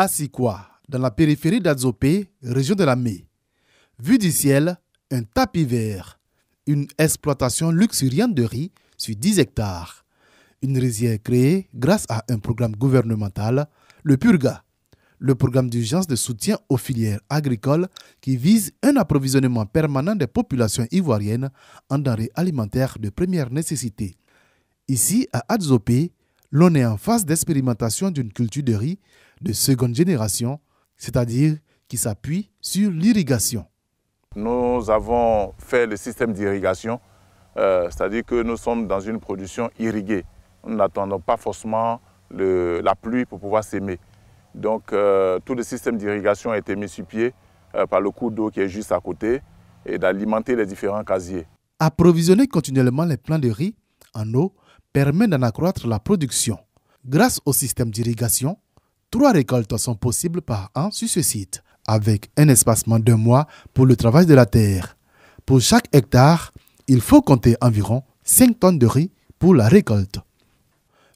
à dans la périphérie d'Adzopé, région de la Mé, Vu du ciel, un tapis vert, une exploitation luxuriante de riz sur 10 hectares, une rizière créée grâce à un programme gouvernemental, le PURGA, le programme d'urgence de soutien aux filières agricoles qui vise un approvisionnement permanent des populations ivoiriennes en denrées alimentaires de première nécessité. Ici, à Adzopé, l'on est en phase d'expérimentation d'une culture de riz de seconde génération, c'est-à-dire qui s'appuie sur l'irrigation. Nous avons fait le système d'irrigation, euh, c'est-à-dire que nous sommes dans une production irriguée. Nous n'attendons pas forcément le, la pluie pour pouvoir s'aimer. Donc euh, tout le système d'irrigation a été mis sur pied euh, par le cours d'eau qui est juste à côté et d'alimenter les différents casiers. Approvisionner continuellement les plants de riz en eau permet d'en accroître la production. Grâce au système d'irrigation, trois récoltes sont possibles par an sur ce site, avec un espacement d'un mois pour le travail de la terre. Pour chaque hectare, il faut compter environ 5 tonnes de riz pour la récolte.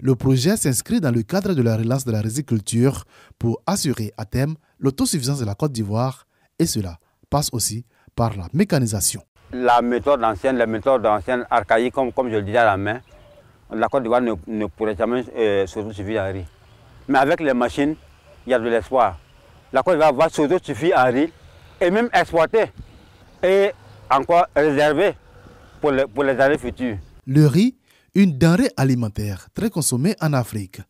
Le projet s'inscrit dans le cadre de la relance de la riziculture pour assurer à terme l'autosuffisance de la Côte d'Ivoire, et cela passe aussi par la mécanisation la méthode ancienne, la méthode ancienne archaïque, comme, comme je le disais à la main, la Côte d'Ivoire ne, ne, pourrait jamais euh, s'autosuffire de riz. Mais avec les machines, il y a de l'espoir. La Côte d'Ivoire va suffisamment de riz et même exploiter et encore réserver pour, pour les années futures. Le riz, une denrée alimentaire très consommée en Afrique.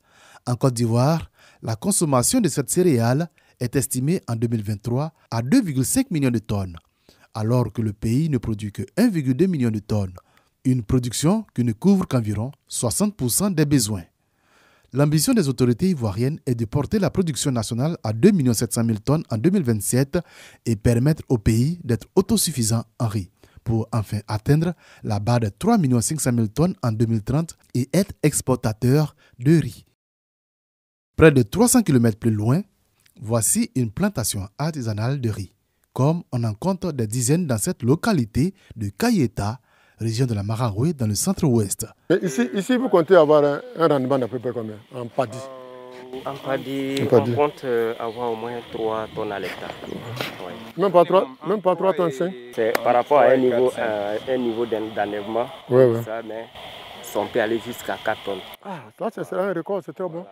En Côte d'Ivoire, la consommation de cette céréale est estimée en 2023 à 2,5 millions de tonnes alors que le pays ne produit que 1,2 million de tonnes, une production qui ne couvre qu'environ 60% des besoins. L'ambition des autorités ivoiriennes est de porter la production nationale à 2,7 millions 000 tonnes en 2027 et permettre au pays d'être autosuffisant en riz pour enfin atteindre la barre de 3,5 millions de tonnes en 2030 et être exportateur de riz. Près de 300 km plus loin, voici une plantation artisanale de riz comme on en compte des dizaines dans cette localité de Cayeta, région de la Maraoué, dans le centre-ouest. Ici, ici, vous comptez avoir un, rendement d'à peu près combien En paddy euh, en paddy, on compte euh, avoir au moins 3 tonnes à l'hectare. Même pas 3, même pas tonnes 5 C'est par rapport à un niveau, d'enlèvement. Ouais, Ça, mais on peut aller jusqu'à 4 tonnes. Ah, ça, c'est un record, c'est très bon.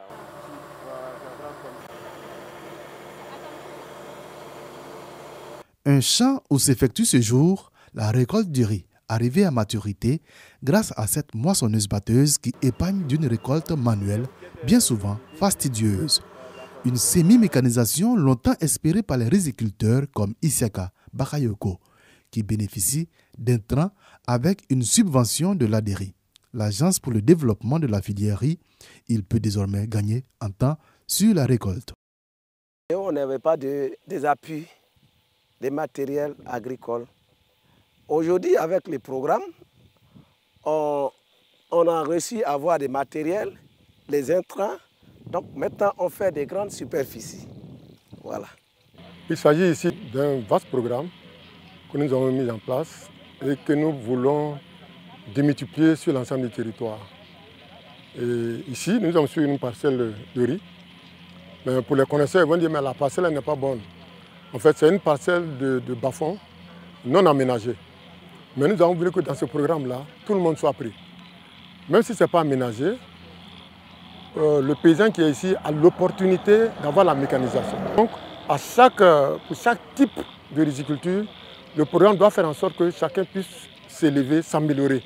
un champ où s'effectue ce jour la récolte du riz, arrivée à maturité grâce à cette moissonneuse-batteuse qui épargne d'une récolte manuelle, bien souvent fastidieuse. Une semi-mécanisation longtemps espérée par les riziculteurs comme Iseka Bakayoko, qui bénéficie d'un train avec une subvention de l'ADRI, l'Agence pour le développement de la filière riz. Il peut désormais gagner en temps sur la récolte. Et on n'avait pas de, des appuis des matériels agricoles. Aujourd'hui, avec les programmes, on, a réussi à avoir des matériels, les intrants. Donc maintenant, on fait des grandes superficies. Voilà. Il s'agit ici d'un vaste programme que nous avons mis en place et que nous voulons démultiplier sur l'ensemble du territoire. Et ici, nous avons sur une parcelle de riz. Mais pour les connaisseurs, ils vont dire, mais la parcelle n'est pas bonne. En fait, c'est une parcelle de, bas fonds non aménagée. Mais nous avons voulu que dans ce programme-là, tout le monde soit pris. Même si ce n'est pas aménagé, euh, le paysan qui est ici a l'opportunité d'avoir la mécanisation. Donc, à chaque, pour chaque type de riziculture, le programme doit faire en sorte que chacun puisse s'élever, s'améliorer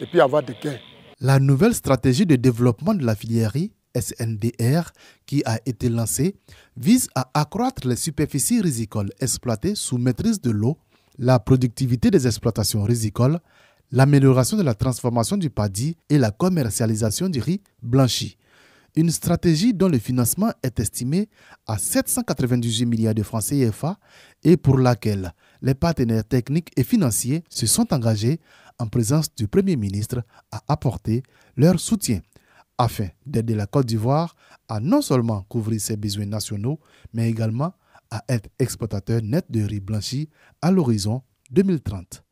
et puis avoir des gains. La nouvelle stratégie de développement de la filière SNDR, qui a été lancé, vise à accroître les superficies rizicoles exploitées sous maîtrise de l'eau, la productivité des exploitations rizicoles, l'amélioration de la transformation du paddy et la commercialisation du riz blanchi. Une stratégie dont le financement est estimé à 798 milliards de francs CFA et pour laquelle les partenaires techniques et financiers se sont engagés en présence du Premier ministre à apporter leur soutien afin d'aider la Côte d'Ivoire à non seulement couvrir ses besoins nationaux, mais également à être exportateur net de riz blanchi à l'horizon 2030.